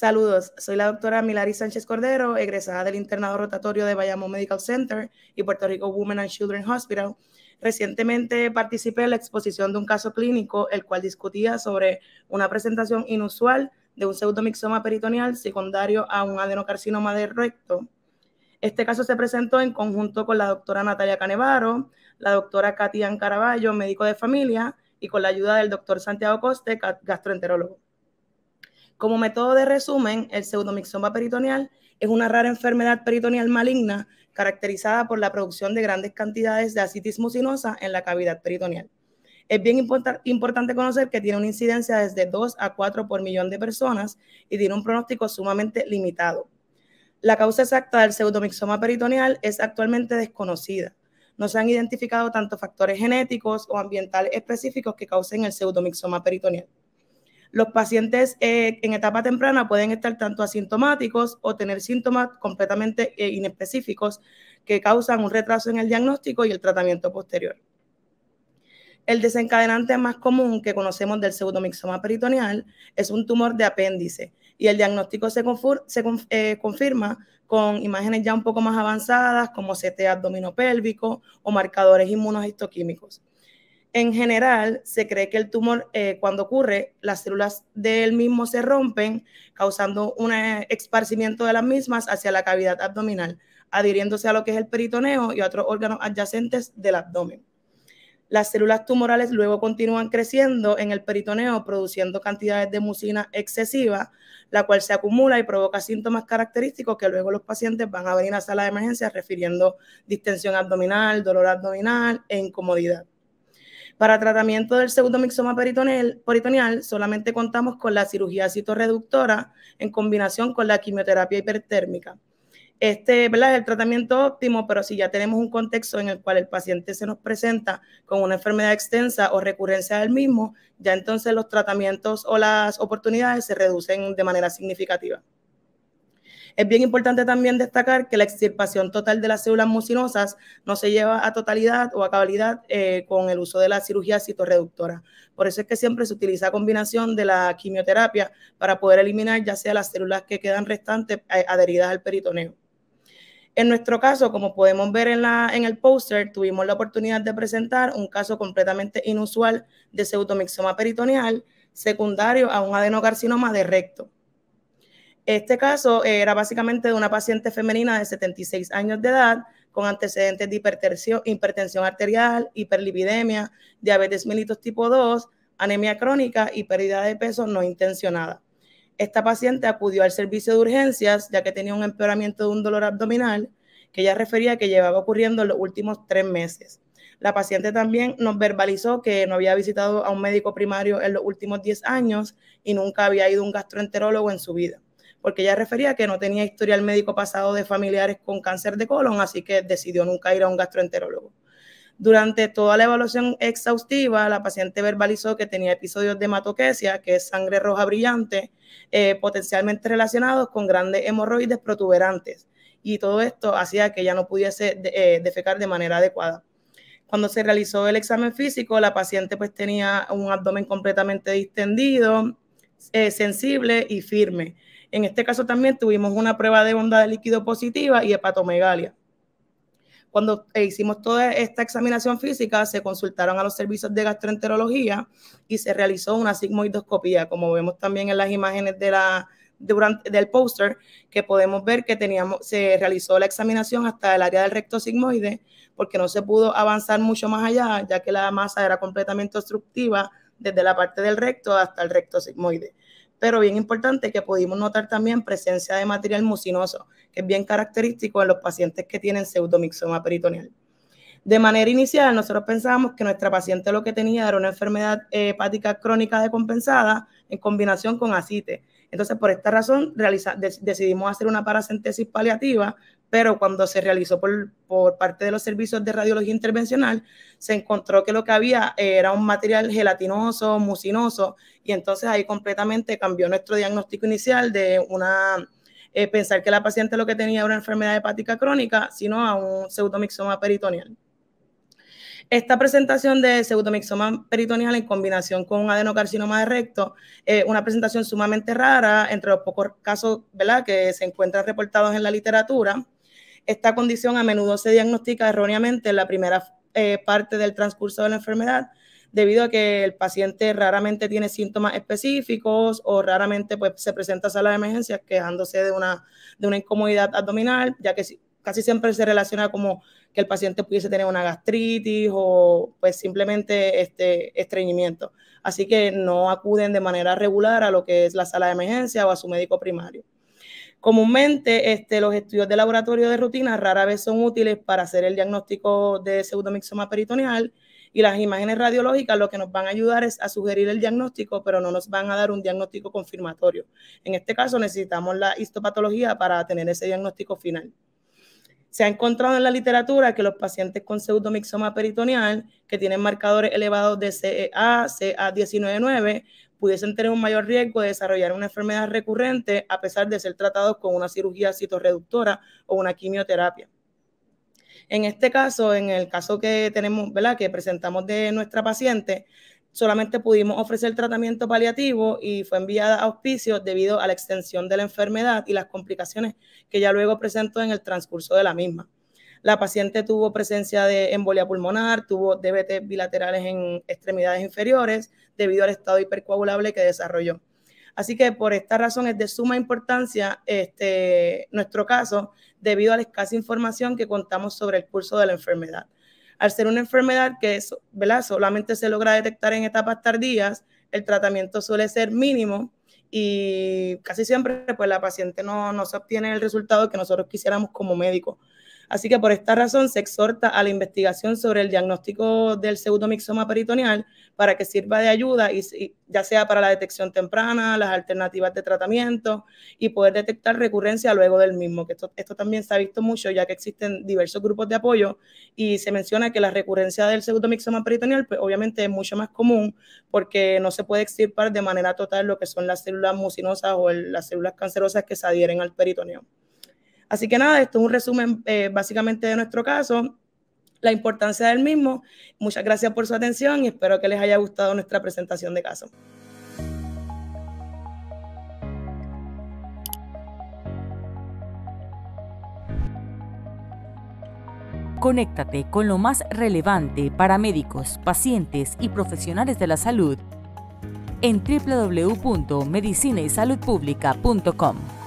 Saludos, soy la doctora Milari Sánchez Cordero, egresada del internado rotatorio de Bayamo Medical Center y Puerto Rico Women and Children Hospital. Recientemente participé en la exposición de un caso clínico, el cual discutía sobre una presentación inusual de un pseudomixoma peritoneal secundario a un adenocarcinoma de recto. Este caso se presentó en conjunto con la doctora Natalia Canevaro, la doctora Katia Caraballo, médico de familia, y con la ayuda del doctor Santiago Coste, gastroenterólogo. Como método de resumen, el pseudomixoma peritoneal es una rara enfermedad peritoneal maligna caracterizada por la producción de grandes cantidades de asitis mucinosa en la cavidad peritoneal. Es bien importante conocer que tiene una incidencia desde 2 a 4 por millón de personas y tiene un pronóstico sumamente limitado. La causa exacta del pseudomixoma peritoneal es actualmente desconocida. No se han identificado tantos factores genéticos o ambientales específicos que causen el pseudomixoma peritoneal. Los pacientes eh, en etapa temprana pueden estar tanto asintomáticos o tener síntomas completamente eh, inespecíficos que causan un retraso en el diagnóstico y el tratamiento posterior. El desencadenante más común que conocemos del pseudomixoma peritoneal es un tumor de apéndice y el diagnóstico se, eh, confirma con imágenes ya un poco más avanzadas como CT abdominopélvico o marcadores inmunohistoquímicos. En general, se cree que el tumor, eh, cuando ocurre, las células del mismo se rompen, causando un eh, esparcimiento de las mismas hacia la cavidad abdominal, adhiriéndose a lo que es el peritoneo y otros órganos adyacentes del abdomen. Las células tumorales luego continúan creciendo en el peritoneo, produciendo cantidades de mucina excesiva, la cual se acumula y provoca síntomas característicos que luego los pacientes van a venir a sala de emergencia refiriendo distensión abdominal, dolor abdominal e incomodidad. Para tratamiento del segundo mixoma peritoneal, peritoneal, solamente contamos con la cirugía citorreductora en combinación con la quimioterapia hipertérmica. Este ¿verdad? es el tratamiento óptimo, pero si ya tenemos un contexto en el cual el paciente se nos presenta con una enfermedad extensa o recurrencia del mismo, ya entonces los tratamientos o las oportunidades se reducen de manera significativa. Es bien importante también destacar que la extirpación total de las células mucinosas no se lleva a totalidad o a cabalidad eh, con el uso de la cirugía citorreductora. Por eso es que siempre se utiliza combinación de la quimioterapia para poder eliminar ya sea las células que quedan restantes eh, adheridas al peritoneo. En nuestro caso, como podemos ver en, el póster, tuvimos la oportunidad de presentar un caso completamente inusual de pseudomixoma peritoneal secundario a un adenocarcinoma de recto. Este caso era básicamente de una paciente femenina de 76 años de edad con antecedentes de hipertensión, arterial, hiperlipidemia, diabetes mellitus tipo 2, anemia crónica y pérdida de peso no intencionada. Esta paciente acudió al servicio de urgencias ya que tenía un empeoramiento de un dolor abdominal que ella refería que llevaba ocurriendo en los últimos tres meses. La paciente también nos verbalizó que no había visitado a un médico primario en los últimos 10 años y nunca había ido a un gastroenterólogo en su vida porque ella refería que no tenía historial médico pasado de familiares con cáncer de colon, así que decidió nunca ir a un gastroenterólogo. Durante toda la evaluación exhaustiva, la paciente verbalizó que tenía episodios de hematoquesia, que es sangre roja brillante, eh, potencialmente relacionados con grandes hemorroides protuberantes. Y todo esto hacía que ella no pudiese eh, defecar de manera adecuada. Cuando se realizó el examen físico, la paciente pues tenía un abdomen completamente distendido, eh, sensible y firme. En este caso también tuvimos una prueba de onda de líquido positiva y hepatomegalia. Cuando eh, hicimos toda esta examinación física, se consultaron a los servicios de gastroenterología y se realizó una sigmoidoscopía, como vemos también en las imágenes de durante, del póster, que podemos ver que teníamos, se realizó la examinación hasta el área del recto sigmoide, porque no se pudo avanzar mucho más allá, ya que la masa era completamente obstructiva desde la parte del recto hasta el recto sigmoide pero bien importante que pudimos notar también presencia de material mucinoso, que es bien característico en los pacientes que tienen pseudomixoma peritoneal. De manera inicial, nosotros pensamos que nuestra paciente lo que tenía era una enfermedad eh, hepática crónica decompensada en combinación con acite. Entonces, por esta razón, decidimos hacer una paracentesis paliativa pero cuando se realizó por, por, parte de los servicios de radiología intervencional, se encontró que lo que había eh, era un material gelatinoso, mucinoso, y entonces ahí completamente cambió nuestro diagnóstico inicial de una eh, pensar que la paciente lo que tenía era una enfermedad hepática crónica, sino a un pseudomixoma peritoneal. Esta presentación de pseudomixoma peritoneal en combinación con un adenocarcinoma de recto, eh, una presentación sumamente rara, entre los pocos casos ¿verdad? que se encuentran reportados en la literatura, esta condición a menudo se diagnostica erróneamente en la primera eh, parte del transcurso de la enfermedad, debido a que el paciente raramente tiene síntomas específicos o raramente pues, se presenta a sala de emergencias quejándose de una, incomodidad abdominal, ya que casi siempre se relaciona como que el paciente pudiese tener una gastritis o pues simplemente este estreñimiento. Así que no acuden de manera regular a lo que es la sala de emergencia o a su médico primario. Comúnmente, este, los estudios de laboratorio de rutina rara vez son útiles para hacer el diagnóstico de pseudomixoma peritoneal y las imágenes radiológicas lo que nos van a ayudar es a sugerir el diagnóstico, pero no nos van a dar un diagnóstico confirmatorio. En este caso necesitamos la histopatología para tener ese diagnóstico final. Se ha encontrado en la literatura que los pacientes con pseudomixoma peritoneal que tienen marcadores elevados de CEA, CA199 pudiesen tener un mayor riesgo de desarrollar una enfermedad recurrente a pesar de ser tratados con una cirugía citorreductora o una quimioterapia. En este caso, en el caso que tenemos, ¿verdad? que presentamos de nuestra paciente, solamente pudimos ofrecer tratamiento paliativo y fue enviada a hospicio debido a la extensión de la enfermedad y las complicaciones que ya luego presentó en el transcurso de la misma. La paciente tuvo presencia de embolia pulmonar, tuvo DBT bilaterales en extremidades inferiores debido al estado hipercoagulable que desarrolló. Así que por esta razón es de suma importancia este, nuestro caso debido a la escasa información que contamos sobre el curso de la enfermedad. Al ser una enfermedad que solamente se logra detectar en etapas tardías, el tratamiento suele ser mínimo y casi siempre pues, la paciente no, no se obtiene el resultado que nosotros quisiéramos como médicos. Así que por esta razón se exhorta a la investigación sobre el diagnóstico del pseudomixoma peritoneal para que sirva de ayuda, y, ya sea para la detección temprana, las alternativas de tratamiento y poder detectar recurrencia luego del mismo, que esto, también se ha visto mucho ya que existen diversos grupos de apoyo y se menciona que la recurrencia del pseudomixoma peritoneal pues, obviamente es mucho más común porque no se puede extirpar de manera total lo que son las células mucinosas o las células cancerosas que se adhieren al peritoneo. Así que nada, esto es un resumen eh, básicamente de nuestro caso, la importancia del mismo. Muchas gracias por su atención y espero que les haya gustado nuestra presentación de caso. Conéctate con lo más relevante para médicos, pacientes y profesionales de la salud en www.medicinaysaludpublica.com.